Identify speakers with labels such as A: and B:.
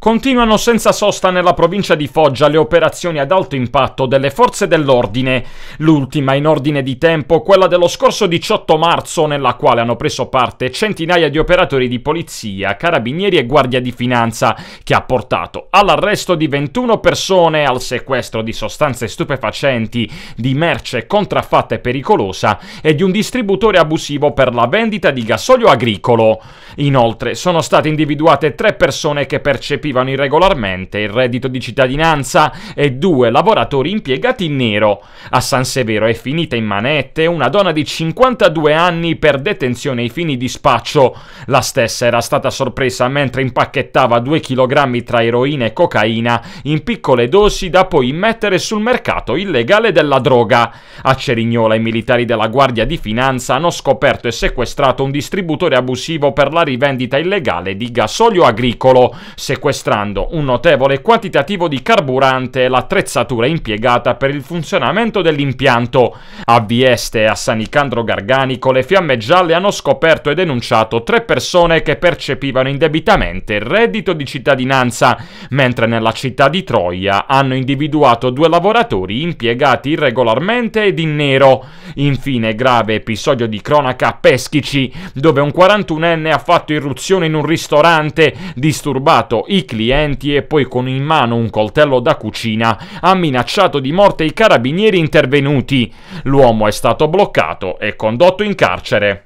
A: Continuano senza sosta nella provincia di Foggia le operazioni ad alto impatto delle forze dell'ordine, l'ultima in ordine di tempo quella dello scorso 18 marzo nella quale hanno preso parte centinaia di operatori di polizia, carabinieri e guardia di finanza, che ha portato all'arresto di 21 persone, al sequestro di sostanze stupefacenti, di merce contraffatta e pericolosa e di un distributore abusivo per la vendita di gasolio agricolo. Inoltre sono state individuate tre persone che percepiscono colpivano irregolarmente il reddito di cittadinanza e due lavoratori impiegati in nero. A San Severo è finita in manette una donna di 52 anni per detenzione ai fini di spaccio. La stessa era stata sorpresa mentre impacchettava 2 kg tra eroina e cocaina in piccole dosi da poi immettere sul mercato illegale della droga. A Cerignola i militari della Guardia di Finanza hanno scoperto e sequestrato un distributore abusivo per la rivendita illegale di gasolio agricolo, sequestrato sequestrando un notevole quantitativo di carburante e l'attrezzatura impiegata per il funzionamento dell'impianto. A Vieste e a Sanicandro Garganico, le fiamme gialle hanno scoperto e denunciato tre persone che percepivano indebitamente il reddito di cittadinanza, mentre nella città di Troia hanno individuato due lavoratori impiegati irregolarmente ed in nero. Infine, grave episodio di cronaca a Peschici, dove un 41enne ha fatto irruzione in un ristorante, disturbato i clienti e poi con in mano un coltello da cucina ha minacciato di morte i carabinieri intervenuti. L'uomo è stato bloccato e condotto in carcere.